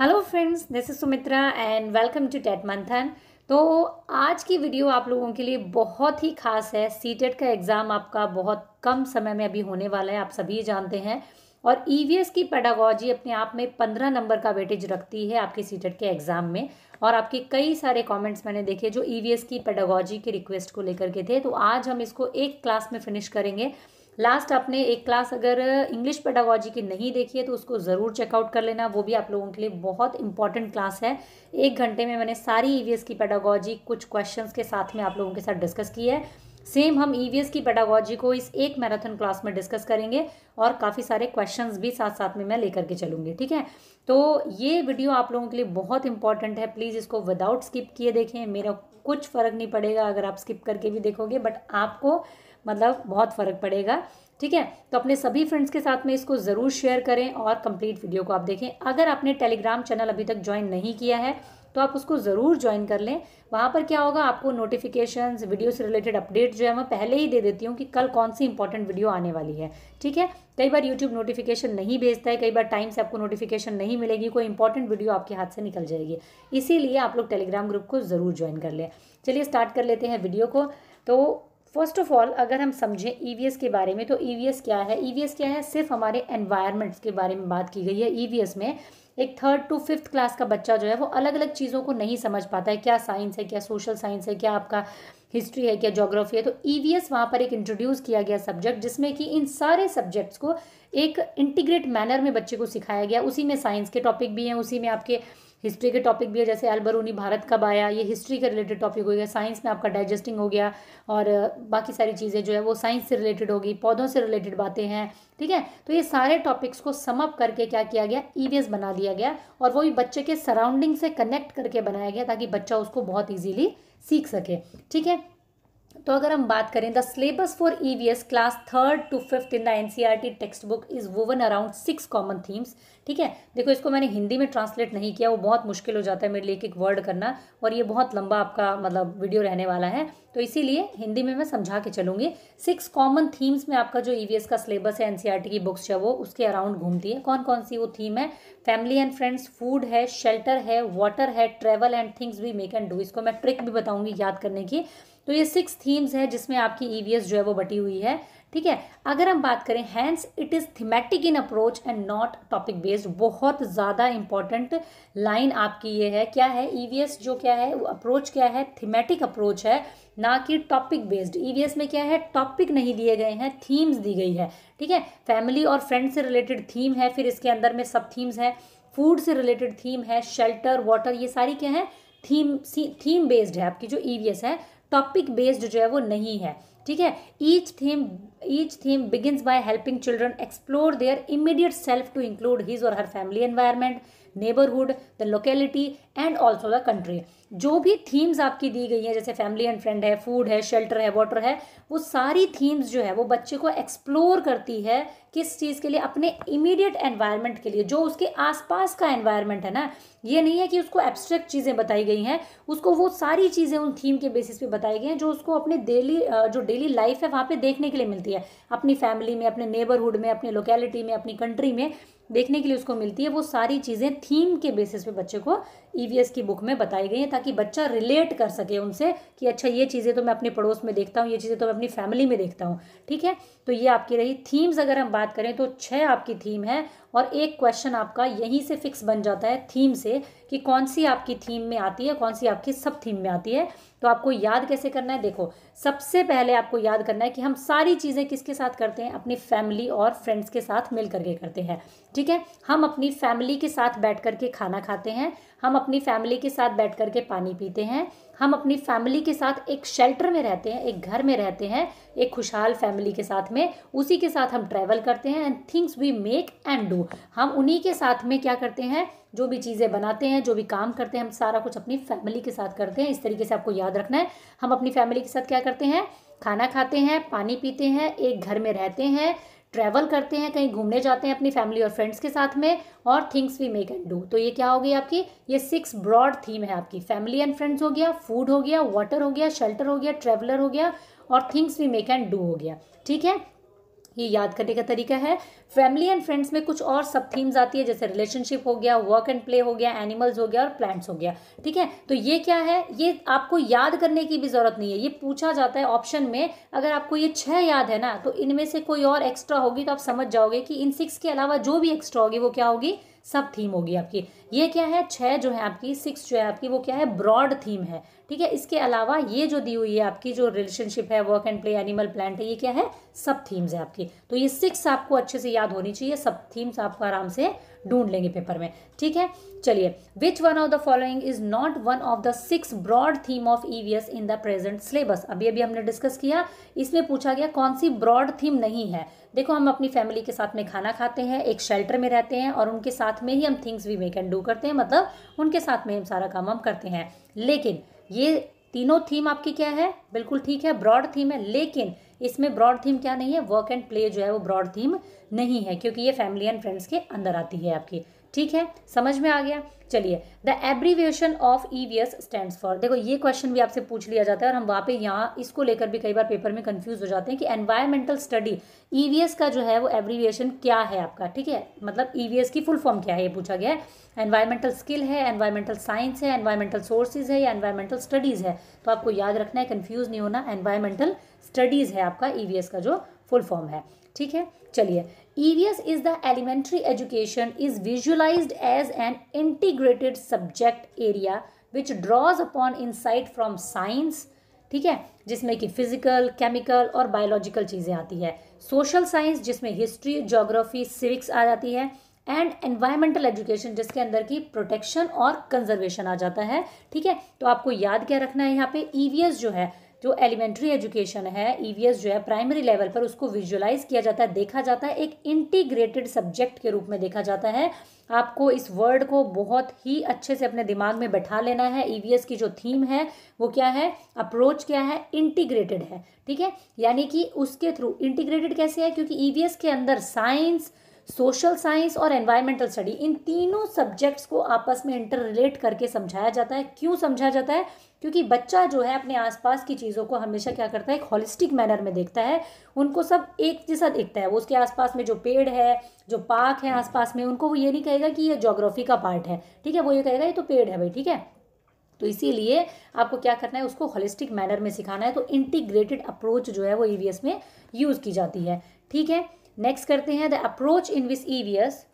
Hello friends this is Sumitra and welcome to TET Manthan तो आज की वीडियो आप लोगों के लिए बहुत ही खास है सी टेट e का एग्ज़ाम आपका बहुत कम समय में अभी होने वाला है आप सभी जानते हैं और ई e की पेडागॉजी अपने आप में पंद्रह नंबर का वेटेज रखती है आपके सी टेट e के एग्ज़ाम में और आपके कई सारे कमेंट्स मैंने देखे जो ई की पेडागॉजी के रिक्वेस्ट को लेकर के थे तो आज हम इसको एक क्लास में फिनिश करेंगे लास्ट आपने एक क्लास अगर इंग्लिश पेडागॉजी की नहीं देखी है तो उसको ज़रूर चेकआउट कर लेना वो भी आप लोगों के लिए बहुत इंपॉर्टेंट क्लास है एक घंटे में मैंने सारी ई e की पेडागॉजी कुछ क्वेश्चंस के साथ में आप लोगों के साथ डिस्कस की है सेम हम ई e की पेडागॉजी को इस एक मैराथन क्लास में डिस्कस करेंगे और काफ़ी सारे क्वेश्चन भी साथ साथ में मैं लेकर के चलूँगी ठीक है तो ये वीडियो आप लोगों के लिए बहुत इंपॉर्टेंट है प्लीज़ इसको विदाउट स्किप किए देखें मेरा कुछ फ़र्क नहीं पड़ेगा अगर आप स्किप करके भी देखोगे बट आपको मतलब बहुत फ़र्क पड़ेगा ठीक है तो अपने सभी फ्रेंड्स के साथ में इसको ज़रूर शेयर करें और कंप्लीट वीडियो को आप देखें अगर आपने टेलीग्राम चैनल अभी तक ज्वाइन नहीं किया है तो आप उसको ज़रूर ज्वाइन कर लें वहाँ पर क्या होगा आपको नोटिफिकेशंस वीडियो से रिलेटेड अपडेट जो है मैं पहले ही दे देती हूँ कि कल कौन सी इंपॉर्टेंट वीडियो आने वाली है ठीक है कई बार यूट्यूब नोटिफिकेशन नहीं भेजता है कई बार टाइम से आपको नोटिफिकेशन नहीं मिलेगी कोई इंपॉर्टेंट वीडियो आपके हाथ से निकल जाएगी इसीलिए आप लोग टेलीग्राम ग्रुप को ज़रूर ज्वाइन कर लें चलिए स्टार्ट कर लेते हैं वीडियो को तो फर्स्ट ऑफ ऑल अगर हम समझें ई e के बारे में तो ई e क्या है ई e क्या है सिर्फ हमारे एनवायरमेंट्स के बारे में बात की गई है ई में एक थर्ड टू फिफ्थ क्लास का बच्चा जो है वो अलग अलग चीज़ों को नहीं समझ पाता है क्या साइंस है क्या सोशल साइंस है क्या आपका हिस्ट्री है क्या जोग्राफी है तो ई वी एस वहाँ पर एक इंट्रोड्यूस किया गया सब्जेक्ट जिसमें कि इन सारे सब्जेक्ट्स को एक इंटीग्रेट मैनर में बच्चे को सिखाया गया उसी में साइंस के टॉपिक भी हैं उसी में आपके हिस्ट्री के टॉपिक भी है जैसे अलबरूनी भारत कब आया ये हिस्ट्री के रिलेटेड टॉपिक हो गया साइंस में आपका डाइजेस्टिंग हो गया और बाकी सारी चीज़ें जो है वो साइंस से रिलेटेड होगी पौधों से रिलेटेड बातें हैं ठीक है तो ये सारे टॉपिक्स को समअप करके क्या किया गया ई बना दिया गया और वो भी बच्चे के सराउंडिंग से कनेक्ट करके बनाया गया ताकि बच्चा उसको बहुत ईजिली सीख सके ठीक है तो अगर हम बात करें the syllabus for E we S class third to fifth in the N C are T text book is woven around six common themes ठीक है देखो इसको मैंने हिंदी में ट्रांसलेट नहीं किया वो बहुत मुश्किल हो जाता है मेरे लिए एक एक वर्ड करना और ये बहुत लंबा आपका मतलब वीडियो रहने वाला है तो इसीलिए हिंदी में मैं समझा के चलूँगी सिक्स कॉमन थीम्स में आपका जो ई वी एस का सिलेबस है N C are R T books है वो उसके अराउंड घूमती है कौन कौन सी वो थीम है फैमिली एंड फ्रेंड्स फूड है शेल्टर है वाटर है travel and things we make and do इसको मैं ट्रिक भी बताऊँगी याद करने की तो ये सिक्स थीम्स है जिसमें आपकी ई e जो है वो बटी हुई है ठीक है अगर हम बात करें hence it is thematic in approach and not topic based बहुत ज़्यादा इंपॉर्टेंट लाइन आपकी ये है क्या है ई e जो क्या है अप्रोच क्या है थीमेटिक अप्रोच है ना कि टॉपिक बेस्ड ई में क्या है टॉपिक नहीं दिए गए हैं थीम्स दी गई है ठीक है फैमिली और फ्रेंड से रिलेटेड थीम है फिर इसके अंदर में सब थीम्स हैं फूड से रिलेटेड थीम है शेल्टर वाटर ये सारी क्या है थीम सी थीम बेस्ड है आपकी जो ई e है टॉपिक बेस्ड जो है वो नहीं है ठीक है each theme each theme begins by helping children explore their immediate self to include his और her family environment neighbourhood the locality and also the country जो भी थीम्स आपकी दी गई हैं जैसे फैमिली एंड फ्रेंड है फूड है शेल्टर है वाटर है वो सारी थीम्स जो है वो बच्चे को एक्सप्लोर करती है किस चीज़ के लिए अपने इमीडिएट एनवायरनमेंट के लिए जो उसके आसपास का एनवायरनमेंट है ना ये नहीं है कि उसको एब्स्ट्रैक्ट चीज़ें बताई गई हैं उसको वो सारी चीज़ें उन थीम के बेसिस पे बताई गई हैं जो उसको अपने डेली जो डेली लाइफ है वहाँ पे देखने के लिए मिलती है अपनी फैमिली में अपने नेबरहुड में अपनी लोकेलिटी में अपनी कंट्री में देखने के लिए उसको मिलती है वो सारी चीज़ें थीम के बेसिस पे बच्चे को ई e की बुक में बताई गई हैं ताकि बच्चा रिलेट कर सके उनसे कि अच्छा ये चीज़ें तो मैं अपने पड़ोस में देखता हूँ ये चीज़ें तो मैं अपनी फैमिली में देखता हूँ ठीक है तो ये आपकी रही थीम्स अगर हम बात करें तो छः आपकी थीम है और एक क्वेश्चन आपका यहीं से फिक्स बन जाता है थीम से कि कौन सी आपकी थीम में आती है कौन सी आपकी सब थीम में आती है तो आपको याद कैसे करना है देखो सबसे पहले आपको याद करना है कि हम सारी चीज़ें किसके साथ करते हैं अपनी फैमिली और फ्रेंड्स के साथ मिल करके करते हैं ठीक है हम अपनी फैमिली के साथ बैठ करके खाना खाते हैं हम अपनी फैमिली के साथ बैठ करके पानी पीते हैं हम अपनी फैमिली के साथ एक शेल्टर में रहते हैं एक घर में रहते हैं एक खुशहाल फैमिली के साथ में उसी के साथ हम ट्रैवल करते हैं and things we make and do हम उन्हीं के साथ में क्या करते हैं जो भी चीज़ें बनाते हैं जो भी काम करते हैं हम सारा कुछ अपनी फैमिली के साथ करते हैं इस तरीके से आपको याद रखना है हम अपनी फैमिली के साथ क्या करते हैं खाना खाते हैं पानी पीते हैं एक घर में रहते हैं ट्रैवल करते हैं कहीं घूमने जाते हैं अपनी फैमिली और फ्रेंड्स के साथ में और things we make and do तो ये क्या हो गई आपकी ये सिक्स ब्रॉड थीम है आपकी फैमिली एंड फ्रेंड्स हो गया फूड हो गया वाटर हो गया शेल्टर हो गया ट्रैवलर हो गया और things we make and do हो गया ठीक है ये याद करने का तरीका है फैमिली एंड फ्रेंड्स में कुछ और सब थीम्स आती है जैसे रिलेशनशिप हो गया वर्क एंड प्ले हो गया एनिमल्स हो गया और प्लांट्स हो गया ठीक है तो ये क्या है ये आपको याद करने की भी ज़रूरत नहीं है ये पूछा जाता है ऑप्शन में अगर आपको ये छह याद है ना तो इनमें से कोई और एक्स्ट्रा होगी तो आप समझ जाओगे कि इन सिक्स के अलावा जो भी एक्स्ट्रा होगी वो क्या होगी सब थीम होगी आपकी ये क्या है छः जो है आपकी सिक्स जो है आपकी वो क्या है ब्रॉड थीम है ठीक है इसके अलावा ये जो दी हुई है आपकी जो रिलेशनशिप है work and play animal plant है ये क्या है सब थीम्स है आपकी तो ये सिक्स आपको अच्छे से याद होनी चाहिए सब थीम्स आपको आराम से ढूंढ लेंगे पेपर में ठीक है चलिए which one of the following is not one of the six broad theme of EVS in the present syllabus अभी अभी हमने डिस्कस किया इसमें पूछा गया कौन सी ब्रॉड थीम नहीं है देखो हम अपनी फैमिली के साथ में खाना खाते हैं एक शेल्टर में रहते हैं और उनके साथ में ही हम things we make and do करते हैं मतलब उनके साथ में हम सारा काम हम करते हैं लेकिन ये तीनों थीम आपकी क्या है बिल्कुल ठीक है ब्रॉड थीम है लेकिन इसमें ब्रॉड थीम क्या नहीं है वर्क एंड प्ले जो है वो ब्रॉड थीम नहीं है क्योंकि ये फैमिली एंड फ्रेंड्स के अंदर आती है आपकी ठीक है समझ में आ गया चलिए the abbreviation of E we S stand for देखो ये क्वेश्चन भी आपसे पूछ लिया जाता है और हम वहाँ पे यहाँ इसको लेकर भी कई बार पेपर में कंफ्यूज हो जाते हैं कि एनवायरमेंटल स्टडी ई का जो है वो एब्रीविएशन क्या है आपका ठीक है मतलब ई e की फुल फॉर्म क्या है ये पूछा गया है एनवायरमेंटल स्किल है एनवायरमेंटल साइंस है एनवायरमेंटल सोर्सेज है या एनवायरमेंटल स्टडीज़ है तो आपको याद रखना है कन्फ्यूज़ नहीं होना एनवायरमेंटल स्टडीज़ है आपका ई e का जो फुल फॉर्म है ठीक है चलिए EVS is the elementary education is visualized as an integrated subject area which draws upon insight from science ठीक है जिसमें कि फिजिकल केमिकल और बायोलॉजिकल चीज़ें आती है सोशल साइंस जिसमें हिस्ट्री जोग्राफी सिविक्स आ जाती है एंड एनवायरमेंटल एजुकेशन जिसके अंदर की प्रोटेक्शन और कंजर्वेशन आ जाता है ठीक है तो आपको याद क्या रखना है यहाँ पे ई e जो है जो एलिमेंट्री एजुकेशन है ईवीएस e जो है प्राइमरी लेवल पर उसको विजुअलाइज किया जाता है देखा जाता है एक इंटीग्रेटेड सब्जेक्ट के रूप में देखा जाता है आपको इस वर्ड को बहुत ही अच्छे से अपने दिमाग में बैठा लेना है ईवीएस e की जो थीम है वो क्या है अप्रोच क्या है इंटीग्रेटेड है ठीक है यानी कि उसके थ्रू इंटीग्रेटेड कैसे है क्योंकि ईवीएस e के अंदर साइंस सोशल साइंस और एनवायरमेंटल स्टडी इन तीनों सब्जेक्ट्स को आपस में इंटर रिलेट करके समझाया जाता है क्यों समझा जाता है क्योंकि बच्चा जो है अपने आसपास की चीज़ों को हमेशा क्या करता है एक हॉलिस्टिक मैनर में देखता है उनको सब एक जैसा देखता है वो उसके आसपास में जो पेड़ है जो पार्क है आसपास में उनको वो ये नहीं कहेगा कि ये जोग्राफी का पार्ट है ठीक है वो ये कहेगा ये तो पेड़ है भाई ठीक है तो इसीलिए आपको क्या करना है उसको होलिस्टिक मैनर में सिखाना है तो इंटीग्रेटेड अप्रोच जो है वो ई e में यूज़ की जाती है ठीक है नेक्स्ट करते हैं the approach in this EVS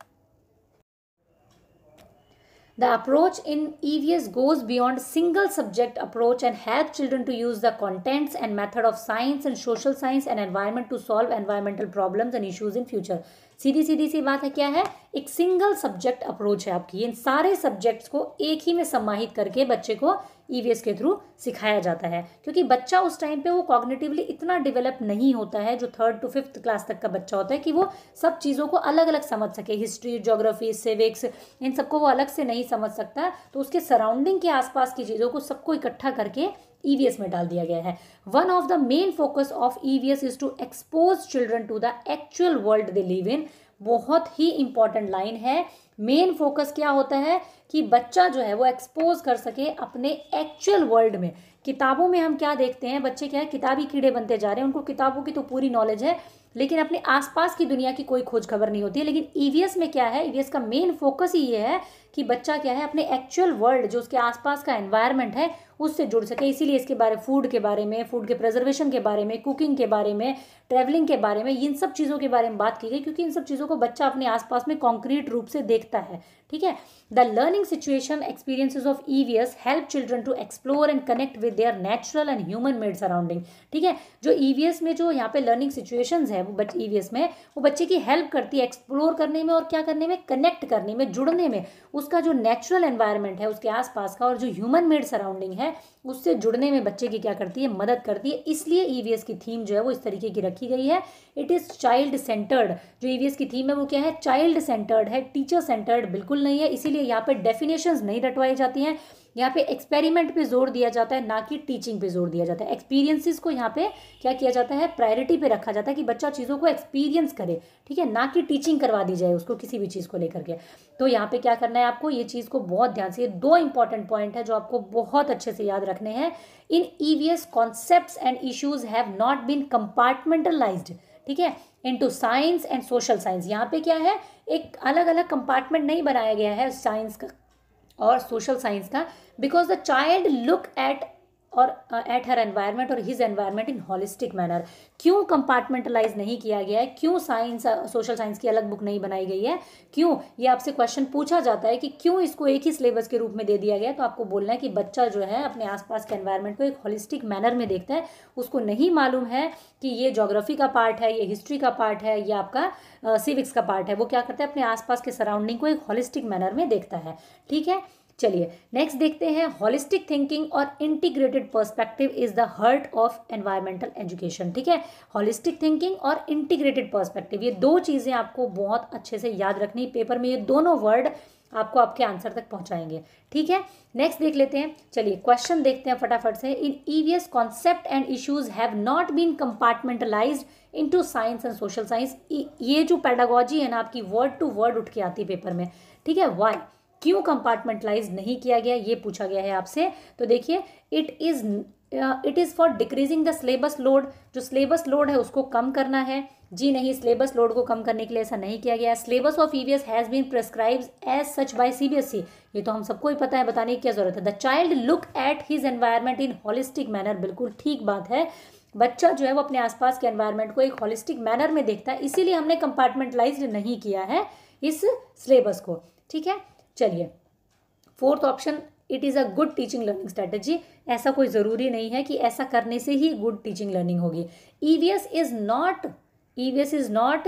the approach in EVS goes beyond single subject approach and help children to use the contents and method of science and social science and environment to solve environmental problem and issues in future सीधी सीधी सी बात है क्या है एक single subject approach है आपकी इन सारे सब्जेक्ट्स को एक ही में समाहित करके बच्चे को ईवीएस e के थ्रू सिखाया जाता है क्योंकि बच्चा उस टाइम पे वो कॉग्निटिवली इतना डेवलप नहीं होता है जो थर्ड टू फिफ्थ क्लास तक का बच्चा होता है कि वो सब चीज़ों को अलग अलग समझ सके हिस्ट्री जोग्राफी सिविक्स इन सबको वो अलग से नहीं समझ सकता तो उसके सराउंडिंग के आसपास की चीज़ों को सबको इकट्ठा करके ईवीएस e में डाल दिया गया है one of the main focus of EVS is to expose children to the actual world they live in बहुत ही इंपॉर्टेंट लाइन है मेन फोकस क्या होता है कि बच्चा जो है वो एक्सपोज कर सके अपने एक्चुअल वर्ल्ड में किताबों में हम क्या देखते हैं बच्चे क्या है किताबी कीड़े बनते जा रहे हैं उनको किताबों की तो पूरी नॉलेज है लेकिन अपने आसपास की दुनिया की कोई खोज खबर नहीं होती है लेकिन ईवीएस e में क्या है ईवीएस e का मेन फोकस ही ये है कि बच्चा क्या है अपने एक्चुअल वर्ल्ड जो उसके आसपास का एनवायरमेंट है उससे जुड़ सके इसीलिए इसके बारे फूड के बारे में फूड के प्रजर्वेशन के बारे में कुकिंग के बारे में ट्रैवलिंग के बारे में इन सब चीज़ों के बारे में बात की गई क्योंकि इन सब चीज़ों को बच्चा अपने आसपास में कॉन्क्रीट रूप से देखता है ठीक है the learning situation experiences of EVS help children to explore and connect with their natural and human made surrounding ठीक है जो ईवीएस e में जो यहाँ पे लर्निंग सिचुएशन है वो बच्चे ईवीएस e में वो बच्चे की हेल्प करती है एक्सप्लोर करने में और क्या करने में कनेक्ट करने में जुड़ने में उसका जो नेचुरल एन्वायरमेंट है उसके आसपास का और जो ह्यूमन मेड सराउंडिंग है उससे जुड़ने में बच्चे की क्या करती है मदद करती है इसलिए ईवीएस e की थीम जो है वो इस तरीके की रखी रखी गई है इट इज़ चाइल्ड सेंटर्ड जो ई e की थीम है वो क्या है चाइल्ड सेंटर्ड है टीचर सेंटर्ड बिल्कुल नहीं है इसीलिए यहाँ पर डेफिनेशन नहीं रटवाई जाती हैं यहाँ पे एक्सपेरिमेंट पे जोर दिया जाता है ना कि टीचिंग पे जोर दिया जाता है एक्सपीरियंसिस को यहाँ पे क्या किया जाता है प्रायोरिटी पे रखा जाता है कि बच्चा चीज़ों को एक्सपीरियंस करे ठीक है ना कि टीचिंग करवा दी जाए उसको किसी भी चीज़ को लेकर के तो यहाँ पे क्या करना है आपको ये चीज़ को बहुत ध्यान से ये दो इंपॉर्टेंट पॉइंट है जो आपको बहुत अच्छे से याद रखने हैं in E we S concept and issues have not been compartmentalise ठीक है into science and social science यहाँ पे क्या है एक अलग अलग कंपार्टमेंट नहीं बनाया गया है साइंस का और सोशल साइंस का because the child look at और एट हर एनवायरनमेंट और his environment in holistic manner क्यों कंपार्टमेंटलाइज नहीं किया गया है क्यों साइंस सोशल साइंस की अलग बुक नहीं बनाई गई है क्यों ये आपसे क्वेश्चन पूछा जाता है कि क्यों इसको एक ही सिलेबस के रूप में दे दिया गया तो आपको बोलना है कि बच्चा जो है अपने आसपास के एनवायरनमेंट को एक हॉलिस्टिक मैनर में देखता है उसको नहीं मालूम है कि ये जोग्राफी का पार्ट है ये हिस्ट्री का पार्ट है या आपका सिविक्स का पार्ट है वो क्या करता है अपने आसपास के सराउंडिंग को एक हॉलिस्टिक मैनर में देखता है ठीक है चलिए नेक्स्ट देखते हैं हॉलिस्टिक थिंकिंग और integrated perspective is the heart of environmental education ठीक है हॉलिस्टिक थिंकिंग और इंटीग्रेटेड पर्सपेक्टिव ये दो चीज़ें आपको बहुत अच्छे से याद रखनी पेपर में ये दोनों वर्ड आपको आपके आंसर तक पहुंचाएंगे ठीक है नेक्स्ट देख लेते हैं चलिए क्वेश्चन देखते हैं फटाफट से in EVS concept and issues have not been compartmentalised into science and social science ये जो पैडागोजी है ना आपकी वर्ड टू वर्ड उठ के आती है पेपर में ठीक है वाई क्यों कंपार्टमेंटलाइज नहीं किया गया ये पूछा गया है आपसे तो देखिए it is it is for decreasing the syllabus load जो सिलेबस लोड है उसको कम करना है जी नहीं सिलेबस लोड को कम करने के लिए ऐसा नहीं किया गया syllabus of E has been prescribe as such by CBSE ये तो हम सबको ही पता है बताने की क्या ज़रूरत है the child look at his environment in holistic manner बिल्कुल ठीक बात है बच्चा जो है वो अपने आसपास के एनवायरमेंट को एक हॉलिस्टिक मैनर में देखता है इसीलिए हमने कंपार्टमेंटलाइज नहीं किया है इस सिलेबस को ठीक है चलिए fourth option it is a good teaching learning strategy ऐसा कोई ज़रूरी नहीं है कि ऐसा करने से ही गुड टीचिंग लर्निंग होगी E we S is not E we S is not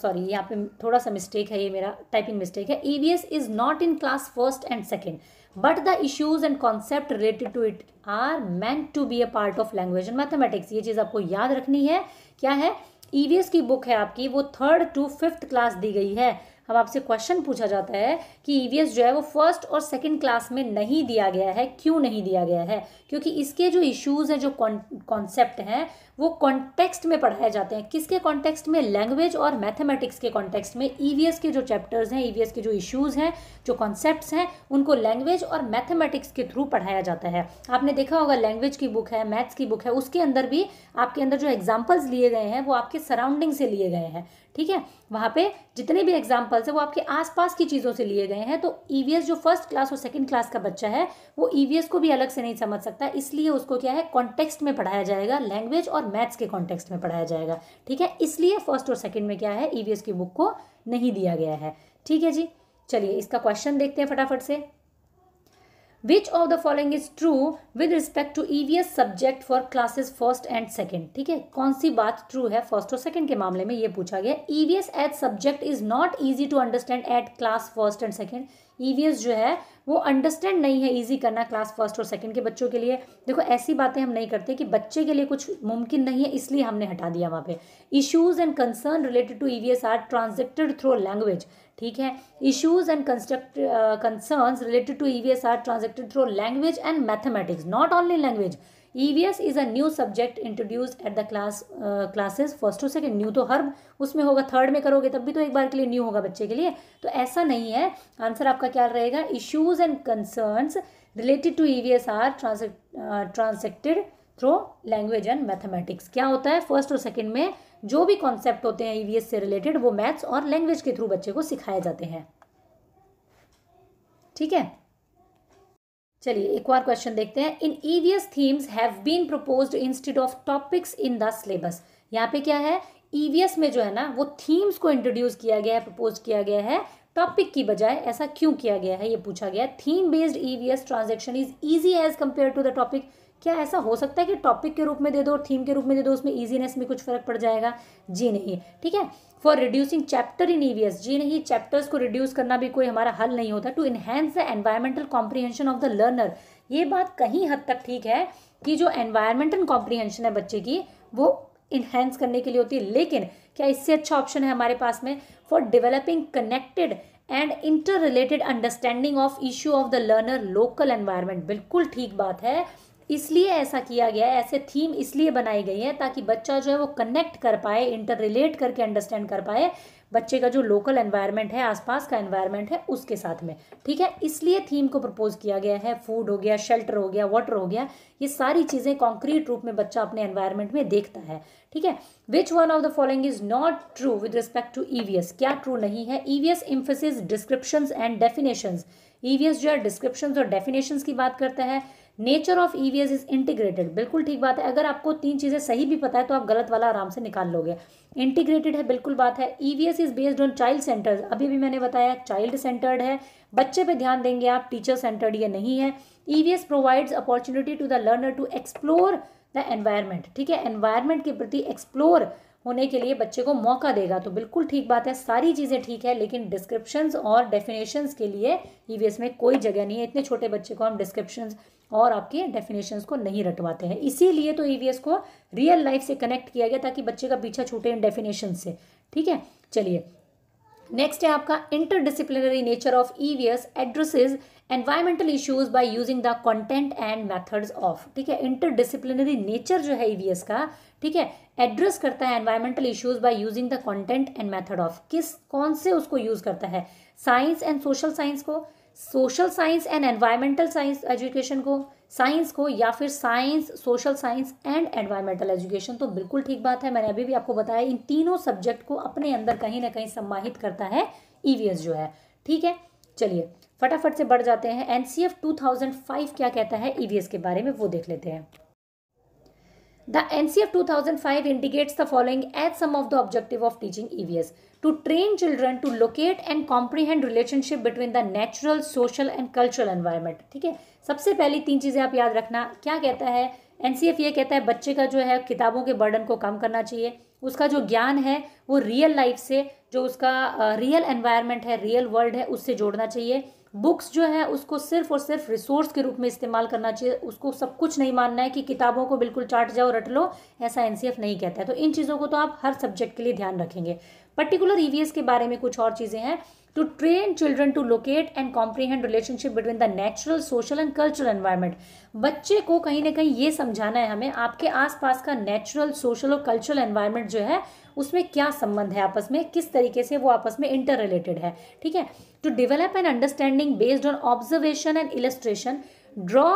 sorry यहाँ पे थोड़ा सा मिस्टेक है ये मेरा टाइपिंग मिस्टेक है E we S is not in class first and second but the issues and concept related to it are meant to be a part of language and mathematics ये चीज़ आपको याद रखनी है क्या है ई वी एस की book है आपकी वो थर्ड टू फिफ्थ क्लास दी गई है अब आपसे क्वेश्चन पूछा जाता है कि ईवीएस e जो है वो फर्स्ट और सेकंड क्लास में नहीं दिया गया है क्यों नहीं दिया गया है क्योंकि इसके जो इश्यूज़ हैं जो कॉन्सेप्ट हैं वो कॉन्टेक्स्ट में पढ़ाए जाते हैं किसके कॉन्टेक्स्ट में लैंग्वेज और मैथमेटिक्स के कॉन्टेक्स्ट में ईवीएस e के जो चैप्टर्स हैं ईवीएस e के जो इश्यूज़ हैं जो कॉन्सेप्ट्स हैं उनको लैंग्वेज और मैथमेटिक्स के थ्रू पढ़ाया जाता है आपने देखा होगा लैंग्वेज की बुक है मैथ्स की बुक है उसके अंदर भी आपके अंदर जो एग्जाम्पल्स लिए गए हैं वो आपके सराउंडिंग से लिए गए हैं ठीक है वहाँ पे जितने भी एग्जाम्पल्स हैं वो आपके आसपास की चीज़ों से लिए गए हैं तो ईवीएस e जो फर्स्ट क्लास और सेकंड क्लास का बच्चा है वो ईवीएस e को भी अलग से नहीं समझ सकता इसलिए उसको क्या है कॉन्टेक्स्ट में पढ़ाया जाएगा लैंग्वेज और मैथ्स के कॉन्टेक्स्ट में पढ़ाया जाएगा ठीक है इसलिए फर्स्ट और सेकेंड में क्या है ई e की बुक को नहीं दिया गया है ठीक है जी चलिए इसका क्वेश्चन देखते हैं फटाफट से which of the following is true with respect to EVS subject for classes first and second ठीक है कौन सी बात ट्रू है फर्स्ट और सेकेंड के मामले में ये पूछा गया EVS as subject is not easy to understand at class first and second EVS e जो है वो अंडरस्टैंड नहीं है ईजी करना क्लास फर्स्ट और सेकंड के बच्चों के लिए देखो ऐसी बातें हम नहीं करते कि बच्चे के लिए कुछ मुमकिन नहीं है इसलिए हमने हटा दिया वहाँ पे issues and concern related to EVS are transacted through language ठीक है issues and construct concern related to EVS are transacted through language and mathematics not only language EVS is a new subject introduce at the class classes first to second new तो हर उसमें होगा third में करोगे तब भी तो एक बार के लिए न्यू होगा बच्चे के लिए तो ऐसा नहीं है आंसर आपका क्या रहेगा issues and concerns related to E we S are transacted through language and mathematics क्या होता है फर्स्ट और सेकेंड में जो भी कॉन्सेप्ट होते हैं ई e से रिलेटेड वो मैथ्स और लैंग्वेज के थ्रू बच्चे को सिखाए जाते हैं ठीक है चलिए एक और क्वेश्चन देखते हैं in EVS themes have been proposed instead of topics in the syllabus यहाँ पे क्या है ईवीएस e में जो है ना वो थीम्स को इंट्रोड्यूस किया गया है प्रपोज किया गया है टॉपिक की बजाय ऐसा क्यों किया गया है ये पूछा गया है theme based EVS transaction is easy as compare to the topic क्या ऐसा हो सकता है कि टॉपिक के रूप में दे दो और थीम के रूप में दे दो उसमें ईजीनेस में कुछ फर्क पड़ जाएगा जी नहीं ठीक है for reducing chapter in EVS जी नहीं चैप्टर्स को रिड्यूस करना भी कोई हमारा हल नहीं होता to enhance the environmental comprehension of the learner ये बात कहीं हद तक ठीक है कि जो एनवायरमेंटल कॉम्प्रीहेंशन है बच्चे की वो इन्हेंस करने के लिए होती है लेकिन क्या इससे अच्छा ऑप्शन है हमारे पास में for developing connected and inter related understanding of issue of the learner local environment बिल्कुल ठीक बात है इसलिए ऐसा किया गया है ऐसे थीम इसलिए बनाई गई है ताकि बच्चा जो है वो कनेक्ट कर पाए इंटर रिलेट करके अंडरस्टैंड कर पाए बच्चे का जो लोकल एनवायरनमेंट है आसपास का एनवायरनमेंट है उसके साथ में ठीक है इसलिए थीम को प्रपोज किया गया है फूड हो गया शेल्टर हो गया वाटर हो गया ये सारी चीज़ें कॉन्क्रीट रूप में बच्चा अपने एनवायरनमेंट में देखता है ठीक है which one of the following is not true with respect to EVS क्या ट्रू नहीं है EVS emphasis description and definition EVS जो है डिस्क्रिप्शन और डेफिनेशन की बात करता है nature of EVS is integrated बिल्कुल ठीक बात है अगर आपको तीन चीज़ें सही भी पता है तो आप गलत वाला आराम से निकाल लोगे इंटीग्रेटेड है बिल्कुल बात है EVS is based on child centre अभी भी मैंने बताया चाइल्ड सेंटर्ड है बच्चे पे ध्यान देंगे आप टीचर सेंटर्ड ये नहीं है EVS provides opportunity to the learner to explore the environment ठीक है एनवायरमेंट के प्रति एक्सप्लोर होने के लिए बच्चे को मौका देगा तो बिल्कुल ठीक बात है सारी चीज़ें ठीक है लेकिन डिस्क्रिप्शंस और डेफिनेशंस के लिए ई e में कोई जगह नहीं है इतने छोटे बच्चे को हम डिस्क्रिप्शंस और आपके डेफिनेशंस को नहीं रटवाते हैं इसीलिए तो ई e को रियल लाइफ से कनेक्ट किया गया ताकि बच्चे का पीछा छूटे इन डेफिनेशन से ठीक है चलिए नेक्स्ट है आपका interdisciplinary nature of EVS addresses environmental issues by using the content and methods of ठीक है इंटरडिसिप्लिनरी नेचर जो है ईवीएस e का ठीक है एड्रेस करता है environmental issues by using the content and method of किस कौन से उसको यूज करता है साइंस एंड सोशल साइंस को social science and environmental science education को साइंस को या फिर science social science and environmental education तो बिल्कुल ठीक बात है मैंने अभी भी आपको बताया इन तीनों सब्जेक्ट को अपने अंदर कहीं ना कहीं समाहित करता है ईवीएस e जो है ठीक है चलिए फटाफट से बढ़ जाते हैं एनसीएफ 2005 क्या कहता है ईवीएस e के बारे में वो देख लेते हैं The NCF 2005 indicates the following as some of the objective of teaching EVS. To train children to locate and comprehend relationship between the natural, social and cultural environment. ठीक है सबसे पहली तीन चीज़ें आप याद रखना क्या कहता है एन ये कहता है बच्चे का जो है किताबों के बर्डन को कम करना चाहिए उसका जो ज्ञान है वो रियल लाइफ से जो उसका रियल एनवायरनमेंट है रियल वर्ल्ड है उससे जोड़ना चाहिए बुक्स जो है उसको सिर्फ और सिर्फ रिसोर्स के रूप में इस्तेमाल करना चाहिए उसको सब कुछ नहीं मानना है कि किताबों को बिल्कुल चाट जाओ रट लो ऐसा एन नहीं कहता है तो इन चीज़ों को तो आप हर सब्जेक्ट के लिए ध्यान रखेंगे पर्टिकुलर ईवीएस e के बारे में कुछ और चीज़ें हैं to train children to locate and comprehend relationship between the natural social and cultural environment बच्चे को कहीं ना कहीं ये समझाना है हमें आपके आसपास का नेचुरल सोशल और कल्चरल एनवायरमेंट जो है उसमें क्या संबंध है आपस में किस तरीके से वो आपस में इंटर रिलेटेड है ठीक है to develop an understanding based on observation and illustration draw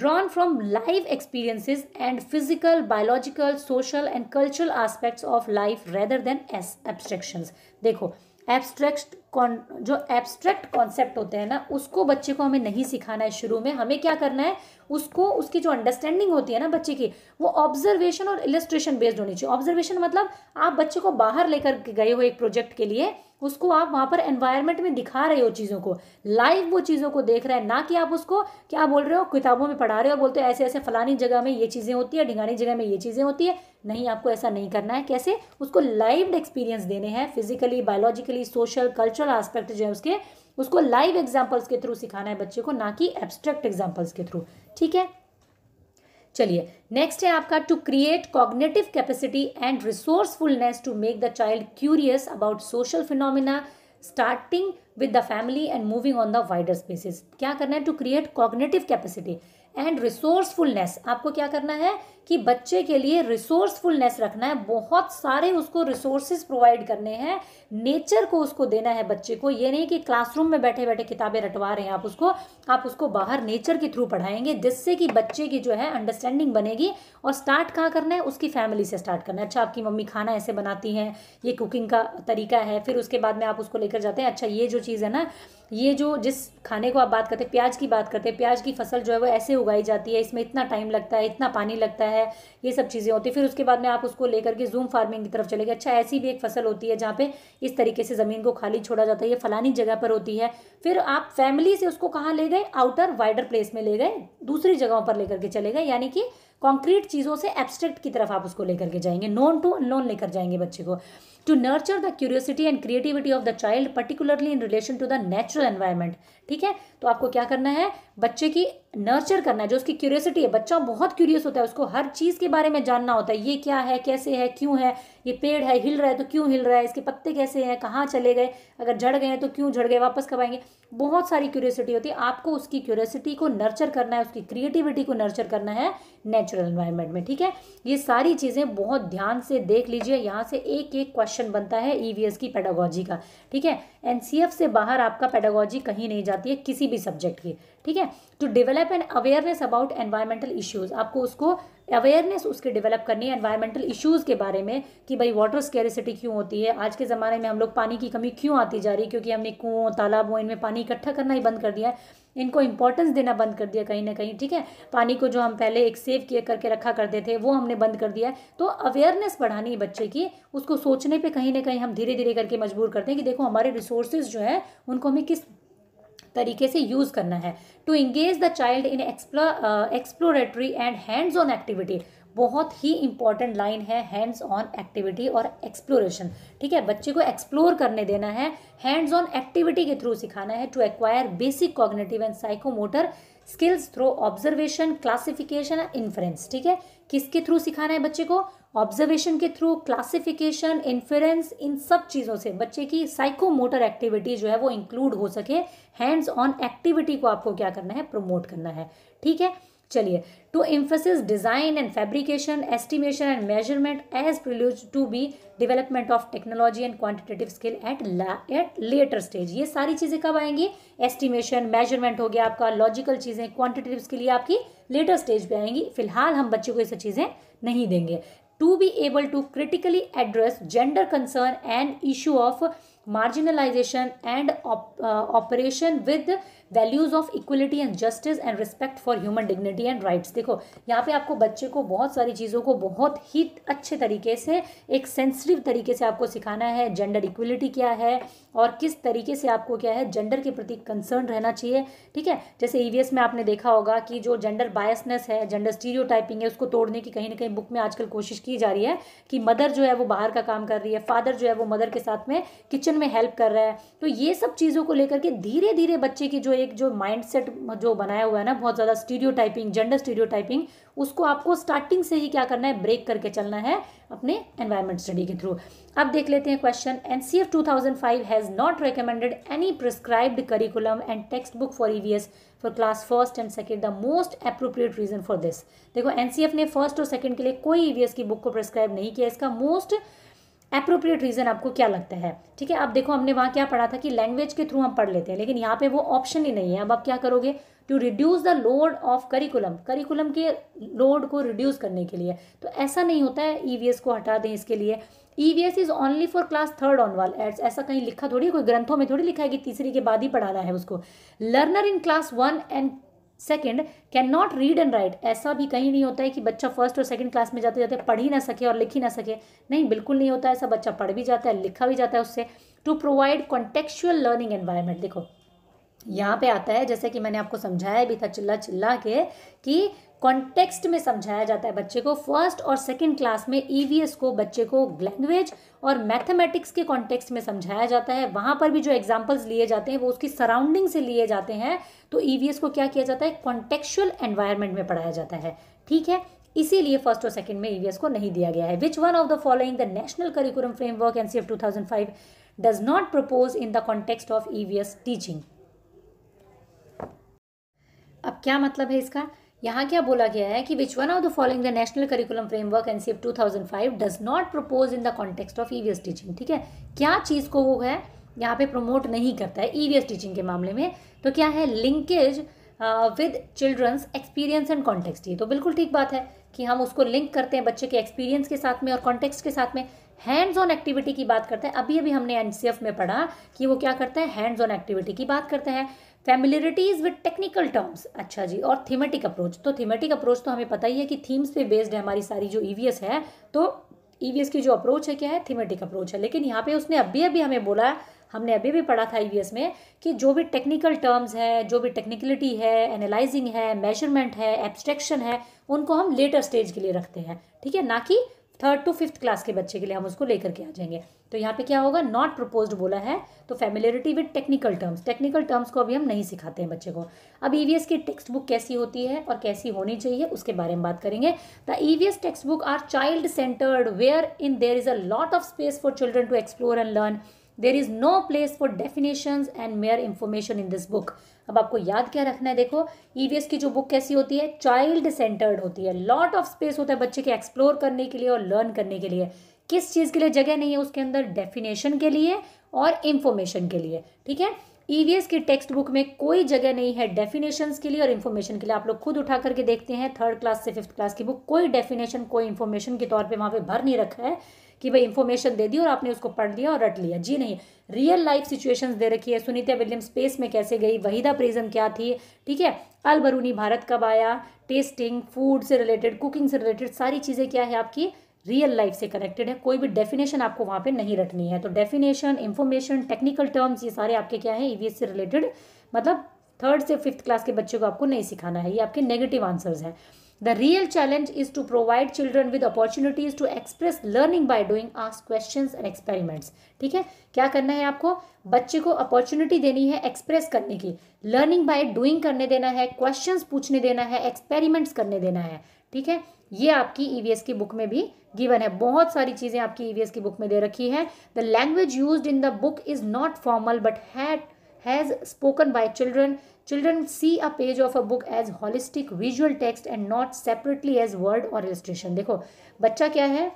drawn from life experiences and physical biological social and cultural aspects of life rather than as abstractions देखो एब्स्ट्रैक्ट जो एब्स्ट्रैक्ट कॉन्सेप्ट होते हैं ना उसको बच्चे को हमें नहीं सिखाना है शुरू में हमें क्या करना है उसको उसकी जो अंडरस्टैंडिंग होती है ना बच्चे की वो ऑब्जर्वेशन और इलस्ट्रेशन बेस्ड होनी चाहिए ऑब्जर्वेशन मतलब आप बच्चे को बाहर लेकर गए हो एक प्रोजेक्ट के लिए उसको आप वहाँ पर एनवायरमेंट में दिखा रहे हो चीज़ों को लाइव वो चीज़ों को देख रहा है ना कि आप उसको क्या बोल रहे हो किताबों में पढ़ा रहे हो बोलते हो ऐसे ऐसे फलानी जगह में ये चीज़ें होती है ढिंगानी जगह में ये चीज़ें होती है नहीं आपको ऐसा नहीं करना है कैसे उसको लाइव एक्सपीरियंस देने हैं physically biologically social culture conceptual aspect जो है उसके उसको लाइव एग्जाम्पल्स के थ्रू सिखाना है बच्चे को ना कि एब्स्ट्रैक्ट एग्जाम्पल्स के थ्रू ठीक है चलिए नेक्स्ट है आपका to create cognitive capacity and resourcefulness to make the child curious about social phenomena starting with the family and moving on the wider spaces क्या करना है to create cognitive capacity and resourcefulness आपको क्या करना है कि बच्चे के लिए रिसोर्सफुलनेस रखना है बहुत सारे उसको रिसोर्सेज प्रोवाइड करने हैं नेचर को उसको देना है बच्चे को ये नहीं कि क्लासरूम में बैठे बैठे किताबें रटवा रहे हैं आप उसको आप उसको बाहर नेचर के थ्रू पढ़ाएंगे जिससे कि बच्चे की जो है अंडरस्टैंडिंग बनेगी और स्टार्ट कहाँ करना है उसकी फैमिली से स्टार्ट करना है अच्छा आपकी मम्मी खाना ऐसे बनाती हैं ये कुकिंग का तरीका है फिर उसके बाद में आप उसको लेकर जाते हैं अच्छा ये जो चीज़ है ना ये जो जिस खाने को आप बात करते हैं प्याज की बात करते हैं प्याज की फसल जो है वो ऐसे उगाई जाती है इसमें इतना टाइम लगता है इतना पानी लगता है ये सब चीज़ें होती है फिर उसके बाद में आप उसको लेकर के जूम फार्मिंग की तरफ चले गए अच्छा ऐसी भी एक फसल होती है जहाँ पे इस तरीके से ज़मीन को खाली छोड़ा जाता है ये फलानी जगह पर होती है फिर आप फैमिली से उसको कहाँ ले गए आउटर वाइडर प्लेस में ले गए दूसरी जगहों पर लेकर के चले गए यानी कि कॉन्क्रीट चीज़ों से एब्स्ट्रैक्ट की तरफ आप उसको लेकर के जाएंगे नॉन टू अननोन लेकर जाएंगे बच्चे को to nurture the curiosity and creativity of the child particularly in relation to the natural environment ठीक है तो आपको क्या करना है बच्चे की नर्चर करना है जो उसकी क्यूरियोसिटी है बच्चा बहुत क्यूरियस होता है उसको हर चीज़ के बारे में जानना होता है ये क्या है कैसे है क्यों है ये पेड़ है हिल रहा है तो क्यों हिल रहा है इसके पत्ते कैसे हैं कहाँ चले गए अगर झड़ गए तो क्यों झड़ गए वापस कब आएंगे बहुत सारी क्यूरियोसिटी होती है आपको उसकी क्यूरियोसिटी को नर्चर करना है उसकी क्रिएटिविटी को नर्चर करना है नेचुरल इन्वायरमेंट में ठीक है ये सारी चीज़ें बहुत ध्यान से देख लीजिए यहाँ से एक एक क्वेश्चन बनता है ई e की पेडागॉजी का ठीक है एन से बाहर आपका पेडागॉजी कहीं नहीं जाती है किसी भी सब्जेक्ट की ठीक है to develop an awareness about environmental issues आपको उसको अवेयरनेस उसके डेवलप करनी है एनवायरमेंटल इश्यूज़ के बारे में कि भाई वाटर स्केरिसिटी क्यों होती है आज के ज़माने में हम लोग पानी की कमी क्यों आती जा रही है क्योंकि हमने कुओं तालाबों इनमें पानी इकट्ठा करना ही बंद कर दिया है इनको इंपॉर्टेंस देना बंद कर दिया कहीं ना कहीं ठीक है पानी को जो हम पहले एक सेव किया करके रखा करते थे वो हमने बंद कर दिया है तो अवेयरनेस बढ़ानी है बच्चे की उसको सोचने पे कहीं ना कहीं हम धीरे धीरे करके मजबूर करते हैं कि देखो हमारे रिसोर्सेज जो है उनको हमें किस तरीके से यूज़ करना है to engage the child in exploratory and hands on activity बहुत ही इंपॉर्टेंट लाइन है हैंड्स ऑन एक्टिविटी और एक्सप्लोरेशन ठीक है बच्चे को एक्सप्लोर करने देना है हैंड्स ऑन एक्टिविटी के थ्रू सिखाना है to acquire basic cognitive and psychomotor skills through observation classification inference ठीक है किसके थ्रू सिखाना है बच्चे को ऑब्जर्वेशन के थ्रू क्लासिफिकेशन इन्फ्लेंस इन सब चीज़ों से बच्चे की साइकोमोटर एक्टिविटी जो है वो इंक्लूड हो सके हैंड्स ऑन एक्टिविटी को आपको क्या करना है प्रमोट करना है ठीक है चलिए to emphasis design and fabrication estimation and measurement as prelude to be development of technology and quantitative skill at at later stage ये सारी चीज़ें कब आएंगी एस्टिमेशन मेजरमेंट हो गया आपका लॉजिकल चीज़ें क्वांटिटेटिव स्किल ये आपकी लेटर स्टेज पे आएंगी फिलहाल हम बच्चों को ये सब चीज़ें नहीं देंगे to be able to critically address gender concern and issue of marginalization and op uh, operation with values of equality and justice and respect for human dignity and rights देखो यहाँ पे आपको बच्चे को बहुत सारी चीज़ों को बहुत ही अच्छे तरीके से एक सेंसिटिव तरीके से आपको सिखाना है जेंडर इक्वलिटी क्या है और किस तरीके से आपको क्या है जेंडर के प्रति कंसर्न रहना चाहिए ठीक है जैसे ई e में आपने देखा होगा कि जो जेंडर बायसनेस है जेंडर स्टीरियो है उसको तोड़ने की कहीं ना कहीं बुक में आजकल कोशिश की जा रही है कि मदर जो है वो बाहर का काम कर रही है फादर जो है वो मदर के साथ में किचन में हेल्प कर रहा है तो ये सब चीज़ों को लेकर के धीरे धीरे बच्चे की जो एक जो माइंडसेट जो बनाया हुआ है ना बहुत ज़्यादा stereotyping gender stereotyping उसको आपको स्टार्टिंग से ही क्या करना है ब्रेक करके चलना है अपने एनवायरमेंट स्टडी के थ्रू अब देख लेते हैं question N C F two thousand five has not recommended any prescribed curriculum and textbook for E we S for class first and second the most appropriate reason for this देखो N C F ने first और second के लिए कोई EVS V S की book को prescribe नहीं किया इसका मोस्ट अप्रोप्रिएट रीज़न आपको क्या लगता है ठीक है आप देखो हमने वहाँ क्या पढ़ा था कि लैंग्वेज के थ्रू हम पढ़ लेते हैं लेकिन यहाँ पे वो ऑप्शन ही नहीं है अब आप क्या करोगे to reduce the load of curriculum curriculum के लोड को रिड्यूस करने के लिए तो ऐसा नहीं होता है ईवीएस e को हटा दें इसके लिए EVS is only for class third onwards ऐसा कहीं लिखा थोड़ी कोई ग्रंथों में थोड़ी लिखा है कि तीसरी के बाद ही पढ़ाना है उसको learner in class one and second can not read and write ऐसा भी कहीं नहीं होता है कि बच्चा फर्स्ट और सेकेंड क्लास में जाते जाते पढ़ ही ना सके और लिख ही ना सके नहीं बिल्कुल नहीं होता ऐसा बच्चा पढ़ भी जाता है लिखा भी जाता है उससे to provide contextual learning environment देखो यहाँ पे आता है जैसे कि मैंने आपको समझाया भी था चिल्ला चिल्ला के कि कॉन्टेक्स्ट में समझाया जाता है बच्चे को फर्स्ट और सेकेंड क्लास में ईवीएस e को बच्चे को लैंग्वेज और मैथमेटिक्स के कॉन्टेक्स्ट में समझाया जाता है वहाँ पर भी जो एग्जाम्पल्स लिए जाते हैं वो उसकी सराउंडिंग से लिए जाते हैं तो ईवीएस e को क्या किया जाता है कॉन्टेक्चुअल एनवायरमेंट में पढ़ाया जाता है ठीक है इसीलिए फर्स्ट और सेकेंड में ईवीएस e को नहीं दिया गया है which one of the following the national curriculum framework NCF 2005 does not propose in the context of EVS teaching अब क्या मतलब है इसका यहाँ क्या बोला गया है कि which one of the following the national curriculum framework N C F two thousand five does not propose in the context of S teaching ठीक है क्या चीज़ को वो है यहाँ पे प्रमोट नहीं करता है एस e टीचिंग के मामले में तो क्या है linkage with children's experience and context ये तो बिल्कुल ठीक बात है कि हम उसको लिंक करते हैं बच्चे के एक्सपीरियंस के साथ में और कॉन्टेक्स्ट के साथ में हैंड्स ऑन एक्टिविटी की बात करते हैं अभी अभी हमने एन में पढ़ा कि वो क्या करते हैं हैंड्स ऑन एक्टिविटी की बात करते हैं फैमिलियरिटीज विथ टेक्निकल टर्म्स अच्छा जी और थीमेटिक अप्रोच तो थीमेटिक अप्रोच तो हमें पता ही है कि थीम्स पे बेस्ड है हमारी सारी जो ई है तो ई की जो अप्रोच है क्या है थीमेटिक अप्रोच है लेकिन यहाँ पे उसने अभी अभी हमें बोला हमने अभी भी पढ़ा था ई में कि जो भी टेक्निकल टर्म्स है जो भी टेक्निकलिटी है एनालाइजिंग है मेजरमेंट है एब्स्ट्रेक्शन है उनको हम लेटर स्टेज के लिए रखते हैं ठीक है ना कि थर्ड टू फिफ्थ क्लास के बच्चे के लिए हम उसको लेकर के आ जाएंगे तो यहाँ पे क्या होगा नॉट प्रपोज बोला है तो familiarity with technical terms technical terms को अभी हम नहीं सिखाते हैं बच्चे को अब ईवीएस e की टेक्स्ट बुक कैसी होती है और कैसी होनी चाहिए उसके बारे में बात करेंगे the EVS textbook are child centred where in there is a lot of space for children to explore and learn there is no place for definition and mere information in this book अब आपको याद क्या रखना है देखो EVS e की जो book कैसी होती है चाइल्ड सेंटर्ड होती है लॉट ऑफ स्पेस होता है बच्चे के एक्सप्लोर करने के लिए और लर्न करने के लिए किस चीज़ के लिए जगह नहीं है उसके अंदर डेफिनेशन के लिए और इंफॉर्मेशन के लिए ठीक है ईवीएस e की टेक्स्ट बुक में कोई जगह नहीं है डेफिनेशन के लिए और इन्फॉर्मेशन के लिए आप लोग खुद उठा करके देखते हैं थर्ड क्लास से फिफ्थ क्लास की बुक कोई डेफिनेशन कोई इन्फॉर्मेशन के तौर पर वहां पर भर नहीं रखा है कि भाई इन्फॉर्मेशन दे दी और आपने उसको पढ़ लिया और रट लिया जी नहीं रियल लाइफ सिचुएशंस दे रखी है सुनीता विलियम स्पेस में कैसे गई वहीदा प्रिज्म क्या थी ठीक है अलबरूनी भारत कब आया टेस्टिंग फूड से रिलेटेड कुकिंग से रिलेटेड सारी चीज़ें क्या है आपकी रियल लाइफ से कनेक्टेड है कोई भी डेफिनेशन आपको वहाँ पे नहीं रटनी है तो डेफिनेशन इन्फॉर्मेशन टेक्निकल टर्म्स ये सारे आपके क्या है ईवीएस से रिलेटेड मतलब थर्ड से फिफ्थ क्लास के बच्चों को आपको नहीं सिखाना है ये आपके नेगेटिव आंसर्स हैं The real challenge is to provide children with opportunities to express learning by doing ask questions and experiments. ठीक है क्या करना है आपको बच्चे को अपॉर्चुनिटी देनी है एक्सप्रेस करने की लर्निंग बाय डूइंग करने देना है क्वेश्चंस पूछने देना है एक्सपेरिमेंट्स करने देना है ठीक है ये आपकी ईवीएस e की बुक में भी गिवन है बहुत सारी चीज़ें आपकी ईवीएस e की बुक में दे रखी है the language use in the book is not formal but has spoken by children Children see a page of a book as holistic visual text and not separately as word or illustration. देखो बच्चा क्या है